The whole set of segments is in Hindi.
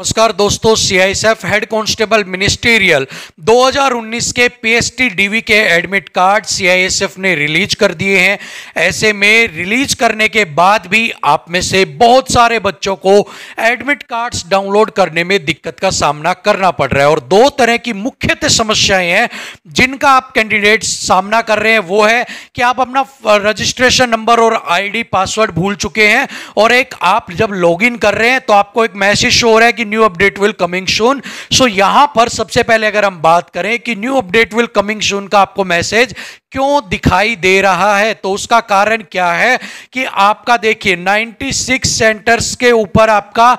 नमस्कार दोस्तों सीआईएसएफ हेड कांस्टेबल मिनिस्टेरियल 2019 के पीएसटी डीवी के एडमिट कार्ड सीआईएसएफ ने रिलीज कर दिए हैं ऐसे में रिलीज करने के बाद भी आप में से बहुत सारे बच्चों को एडमिट कार्ड्स डाउनलोड करने में दिक्कत का सामना करना पड़ रहा है और दो तरह की मुख्यतः समस्याएं हैं जिनका आप कैंडिडेट सामना कर रहे हैं वो है कि आप अपना रजिस्ट्रेशन नंबर और आई पासवर्ड भूल चुके हैं और एक आप जब लॉग कर रहे हैं तो आपको एक मैसेज शो हो रहा है कि new update will coming soon so यहां पर सबसे पहले अगर हम बात करें कि new update will coming soon का आपको मैसेज क्यों दिखाई दे रहा है तो उसका कारण क्या है कि आपका देखिए 96 सेंटर्स के ऊपर आपका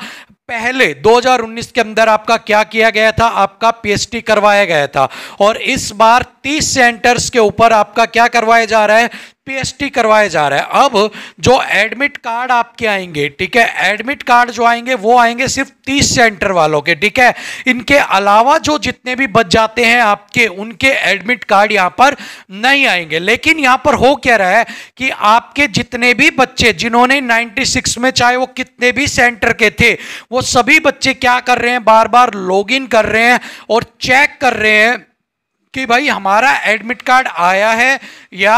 पहले 2019 के अंदर आपका क्या किया गया था आपका पीएसटी करवाया गया था और इस बार 30 सेंटर्स के ऊपर आपका क्या करवाया जा रहा है पीएसटी करवाया जा रहा है अब जो एडमिट कार्ड आपके आएंगे ठीक है एडमिट कार्ड जो आएंगे वो आएंगे सिर्फ तीस सेंटर वालों के ठीक है इनके अलावा जो जितने भी बच जाते हैं आपके उनके एडमिट कार्ड यहाँ पर नहीं आएंगे लेकिन यहाँ पर हो क्या रहा है कि आपके जितने भी बच्चे जिन्होंने 96 में चाहे वो कितने भी सेंटर के थे वो सभी बच्चे क्या कर रहे हैं बार बार लॉग कर रहे हैं और चेक कर रहे हैं कि भाई हमारा एडमिट कार्ड आया है या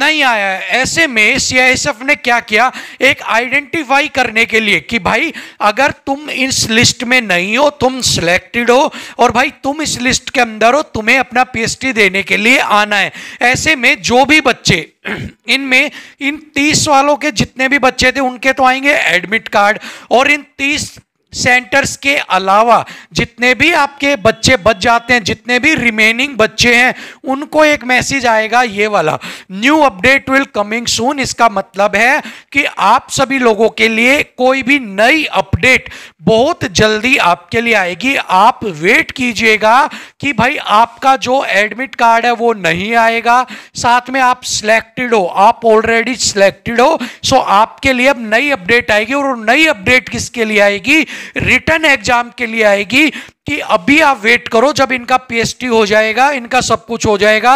नहीं आया है ऐसे में सीआईएसएफ ने क्या किया एक आइडेंटिफाई करने के लिए कि भाई अगर तुम इस लिस्ट में नहीं हो तुम सिलेक्टेड हो और भाई तुम इस लिस्ट के अंदर हो तुम्हें अपना पीएसटी देने के लिए आना है ऐसे में जो भी बच्चे इनमें इन तीस वालों के जितने भी बच्चे थे उनके तो आएंगे एडमिट कार्ड और इन तीस सेंटर्स के अलावा जितने भी आपके बच्चे बच जाते हैं जितने भी रिमेनिंग बच्चे हैं उनको एक मैसेज आएगा ये वाला new update will coming soon इसका मतलब है कि आप सभी लोगों के लिए कोई भी नई अपडेट बहुत जल्दी आपके लिए आएगी आप वेट कीजिएगा कि भाई आपका जो एडमिट कार्ड है वो नहीं आएगा साथ में आप सिलेक्टेड हो आप ऑलरेडी सिलेक्टेड हो सो आपके लिए अब नई अपडेट आएगी और नई अपडेट किसके लिए आएगी रिटर्न एग्जाम के लिए आएगी कि अभी आप वेट करो जब इनका पीएसटी हो जाएगा इनका सब कुछ हो जाएगा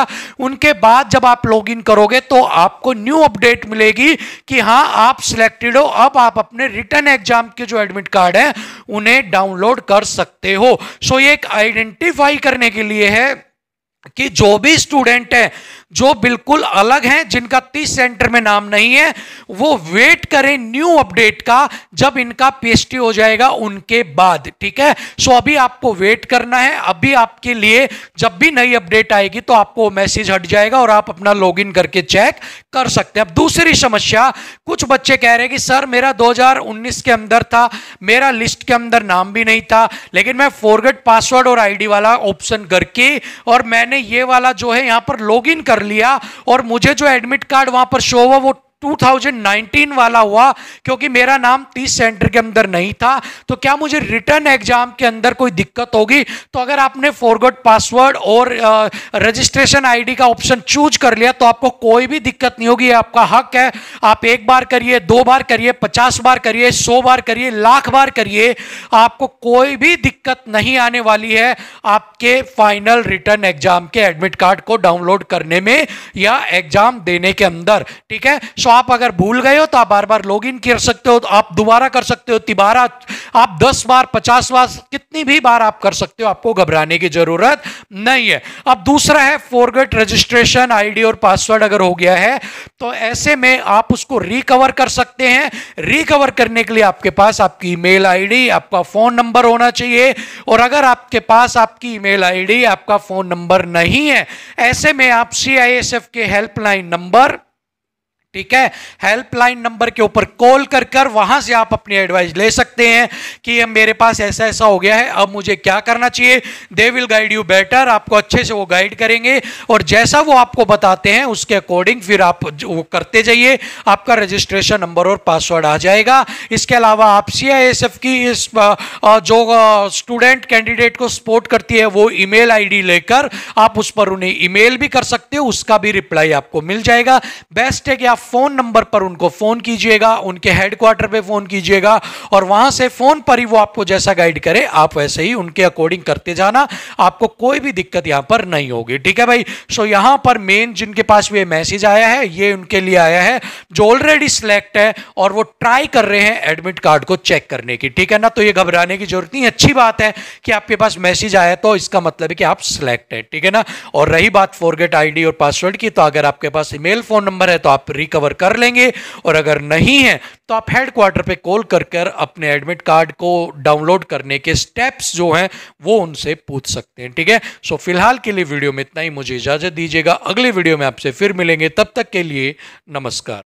उनके बाद जब आप लॉग इन करोगे तो आपको न्यू अपडेट मिलेगी कि हाँ आप सिलेक्टेड हो अब आप अपने रिटर्न एग्जाम के जो एडमिट कार्ड है उन्हें डाउनलोड कर सकते हो सो ये एक आइडेंटिफाई करने के लिए है कि जो भी स्टूडेंट है जो बिल्कुल अलग हैं जिनका तीस सेंटर में नाम नहीं है वो वेट करें न्यू अपडेट का जब इनका पीएसटी हो जाएगा उनके बाद ठीक है सो अभी आपको वेट करना है अभी आपके लिए जब भी नई अपडेट आएगी तो आपको मैसेज हट जाएगा और आप अपना लॉग करके चेक कर सकते हैं अब दूसरी समस्या कुछ बच्चे कह रहे हैं कि सर मेरा दो के अंदर था मेरा लिस्ट के अंदर नाम भी नहीं था लेकिन मैं फोरगेट पासवर्ड और आईडी वाला ऑप्शन करके और मैंने ये वाला जो है यहां पर लॉगिन कर कर लिया और मुझे जो एडमिट कार्ड वहां पर शो हुआ वो 2019 वाला हुआ क्योंकि मेरा नाम 30 सेंटर के अंदर नहीं था तो क्या मुझे रिटर्न एग्जाम के अंदर कोई दिक्कत होगी तो अगर आपने फॉरगोड पासवर्ड और रजिस्ट्रेशन आईडी का ऑप्शन चूज कर लिया तो आपको कोई भी दिक्कत नहीं होगी आपका हक है आप एक बार करिए दो बार करिए पचास बार करिए सौ बार करिए लाख बार करिए आपको कोई भी दिक्कत नहीं आने वाली है आपके फाइनल रिटर्न एग्जाम के एडमिट कार्ड को डाउनलोड करने में या एग्जाम देने के अंदर ठीक है सो आप अगर भूल गए हो तो आप बार बार लॉग इन कर सकते हो तो आप दोबारा कर सकते हो तिबारा आप दस बार पचास बार कितनी भी बार आप कर सकते हो आपको घबराने की जरूरत नहीं है अब दूसरा है फोरगेट रजिस्ट्रेशन आईडी और पासवर्ड अगर हो गया है तो ऐसे में आप उसको रिकवर कर सकते हैं रिकवर करने के लिए आपके पास आपकी ईमेल आईडी आपका फोन नंबर होना चाहिए और अगर आपके पास आपकी ईमेल आईडी आपका फोन नंबर नहीं है ऐसे में आप सी के हेल्पलाइन नंबर ठीक है हेल्पलाइन नंबर के ऊपर कॉल कर कर वहां से आप अपनी एडवाइस ले सकते हैं कि मेरे पास ऐसा ऐसा हो गया है अब मुझे क्या करना चाहिए they will guide you better आपको अच्छे से वो गाइड करेंगे और जैसा वो आपको बताते हैं उसके अकॉर्डिंग फिर आप वो करते जाइए आपका रजिस्ट्रेशन नंबर और पासवर्ड आ जाएगा इसके अलावा आप सी की इस जो स्टूडेंट कैंडिडेट को सपोर्ट करती है वो ई मेल लेकर आप उस पर उन्हें ई भी कर सकते हो उसका भी रिप्लाई आपको मिल जाएगा बेस्ट है कि आप फोन नंबर पर उनको फोन कीजिएगा उनके हेडक्वार्टर पे फोन कीजिएगा और वहां से फोन पर ही वो आपको जैसा गाइड करे आप वैसे ही उनके अकॉर्डिंग करते जाना आपको कोई भी दिक्कत यहां पर नहीं होगी ठीक है भाई सो यहां पर मेन जिनके पास ये मैसेज आया है ये उनके लिए आया है जो ऑलरेडी सिलेक्ट है और वो ट्राई कर रहे हैं एडमिट कार्ड को चेक करने की ठीक है ना तो ये घबराने की जरूरत नहीं अच्छी बात है कि आपके पास मैसेज आया तो इसका मतलब है कि आप सिलेक्ट है ठीक है ना और रही बात फोरगेट आईडी और पासवर्ड की तो अगर आपके पास ईमेल फोन नंबर है तो आप रिक रिकवर कर लेंगे और अगर नहीं है तो आप हेड क्वार्टर पर कॉल कर कर अपने एडमिट कार्ड को डाउनलोड करने के स्टेप्स जो हैं वो उनसे पूछ सकते हैं ठीक है सो फिलहाल के लिए वीडियो में इतना ही मुझे इजाज़त दीजिएगा अगले वीडियो में आपसे फिर मिलेंगे तब तक के लिए नमस्कार